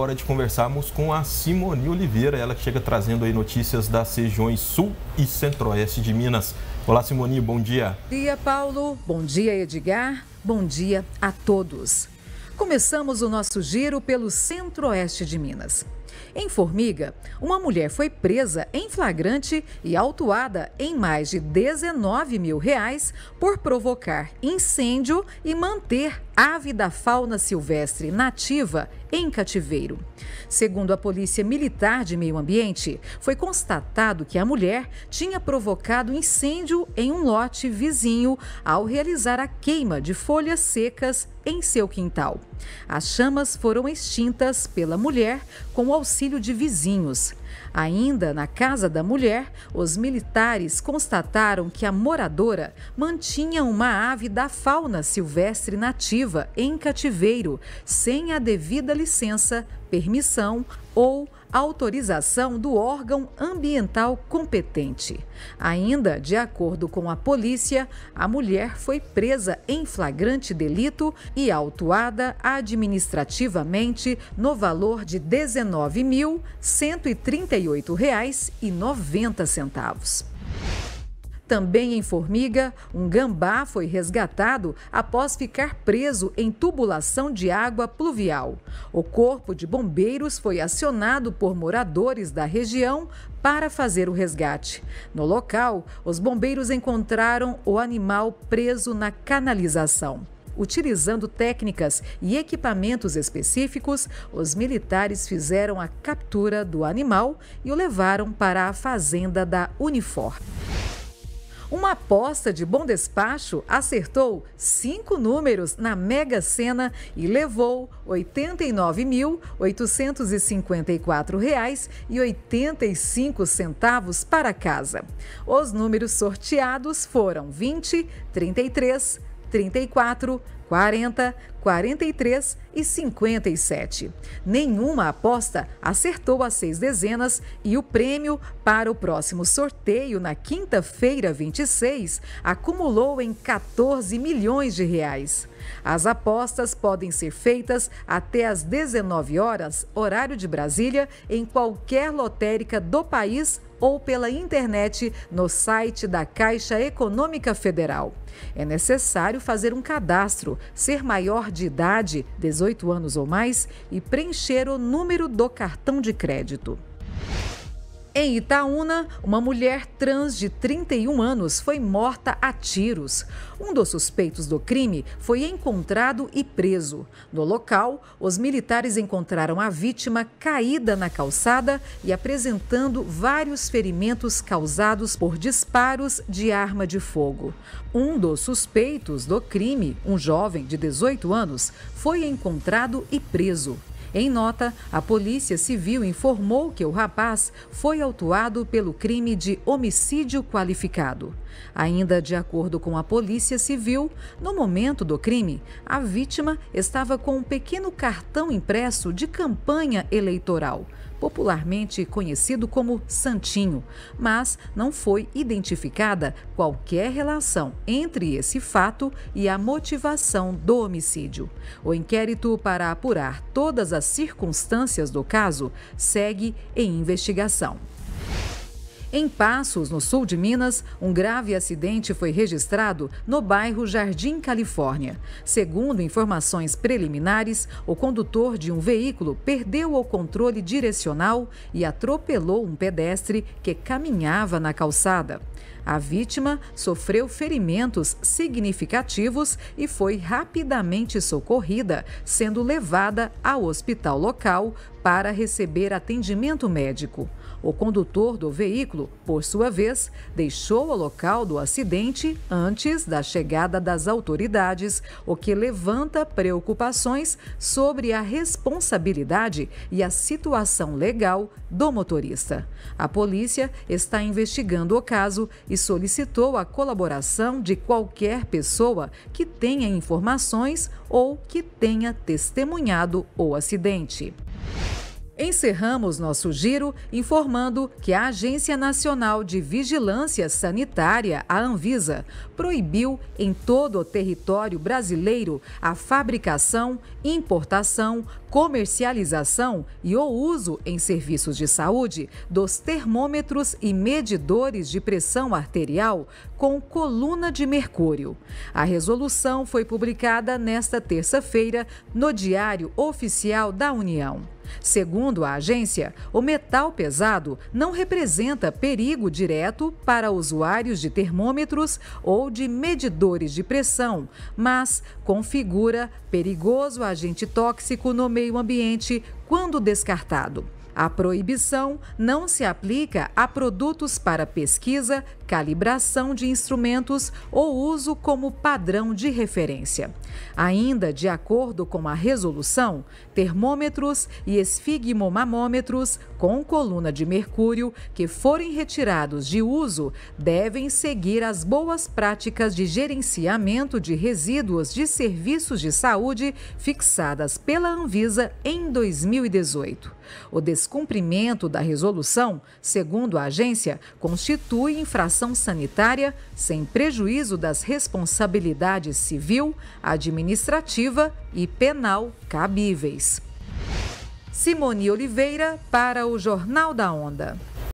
Hora de conversarmos com a Simone Oliveira, ela que chega trazendo aí notícias das regiões sul e centro-oeste de Minas. Olá, Simone, bom dia. Bom dia, Paulo. Bom dia, Edgar. Bom dia a todos. Começamos o nosso giro pelo centro-oeste de Minas. Em Formiga, uma mulher foi presa em flagrante e autuada em mais de 19 mil reais por provocar incêndio e manter ave da fauna silvestre nativa em cativeiro. Segundo a Polícia Militar de Meio Ambiente, foi constatado que a mulher tinha provocado incêndio em um lote vizinho ao realizar a queima de folhas secas em seu quintal. As chamas foram extintas pela mulher com auxílio auxílio de vizinhos. Ainda na casa da mulher, os militares constataram que a moradora mantinha uma ave da fauna silvestre nativa em cativeiro, sem a devida licença, permissão ou autorização do órgão ambiental competente. Ainda, de acordo com a polícia, a mulher foi presa em flagrante delito e autuada administrativamente no valor de R$ 19.138,90. Também em Formiga, um gambá foi resgatado após ficar preso em tubulação de água pluvial. O corpo de bombeiros foi acionado por moradores da região para fazer o resgate. No local, os bombeiros encontraram o animal preso na canalização. Utilizando técnicas e equipamentos específicos, os militares fizeram a captura do animal e o levaram para a fazenda da Unifor. Uma aposta de bom despacho acertou cinco números na Mega Sena e levou R$ 89.854,85 para casa. Os números sorteados foram 20, 33, 34, 40, 43 e 57. Nenhuma aposta acertou as seis dezenas e o prêmio para o próximo sorteio na quinta-feira 26 acumulou em 14 milhões de reais. As apostas podem ser feitas até às 19 horas, horário de Brasília, em qualquer lotérica do país ou pela internet no site da Caixa Econômica Federal. É necessário fazer um cadastro, ser maior de idade, 18 anos ou mais, e preencher o número do cartão de crédito. Em Itaúna, uma mulher trans de 31 anos foi morta a tiros. Um dos suspeitos do crime foi encontrado e preso. No local, os militares encontraram a vítima caída na calçada e apresentando vários ferimentos causados por disparos de arma de fogo. Um dos suspeitos do crime, um jovem de 18 anos, foi encontrado e preso. Em nota, a Polícia Civil informou que o rapaz foi autuado pelo crime de homicídio qualificado. Ainda de acordo com a Polícia Civil, no momento do crime, a vítima estava com um pequeno cartão impresso de campanha eleitoral popularmente conhecido como Santinho, mas não foi identificada qualquer relação entre esse fato e a motivação do homicídio. O inquérito para apurar todas as circunstâncias do caso segue em investigação. Em Passos, no sul de Minas, um grave acidente foi registrado no bairro Jardim Califórnia. Segundo informações preliminares, o condutor de um veículo perdeu o controle direcional e atropelou um pedestre que caminhava na calçada. A vítima sofreu ferimentos significativos e foi rapidamente socorrida, sendo levada ao hospital local para receber atendimento médico. O condutor do veículo, por sua vez, deixou o local do acidente antes da chegada das autoridades, o que levanta preocupações sobre a responsabilidade e a situação legal do motorista. A polícia está investigando o caso e solicitou a colaboração de qualquer pessoa que tenha informações ou que tenha testemunhado o acidente. Encerramos nosso giro informando que a Agência Nacional de Vigilância Sanitária, a Anvisa, proibiu em todo o território brasileiro a fabricação, importação, comercialização e o uso em serviços de saúde dos termômetros e medidores de pressão arterial com coluna de mercúrio. A resolução foi publicada nesta terça-feira no Diário Oficial da União. Segundo a agência, o metal pesado não representa perigo direto para usuários de termômetros ou de medidores de pressão, mas configura perigoso agente tóxico no meio ambiente quando descartado. A proibição não se aplica a produtos para pesquisa, calibração de instrumentos ou uso como padrão de referência. Ainda de acordo com a resolução, termômetros e esfigmomamômetros com coluna de mercúrio que forem retirados de uso devem seguir as boas práticas de gerenciamento de resíduos de serviços de saúde fixadas pela Anvisa em 2018. O descumprimento da resolução, segundo a agência, constitui infração sanitária sem prejuízo das responsabilidades civil, administrativa e penal cabíveis. Simone Oliveira para o Jornal da Onda.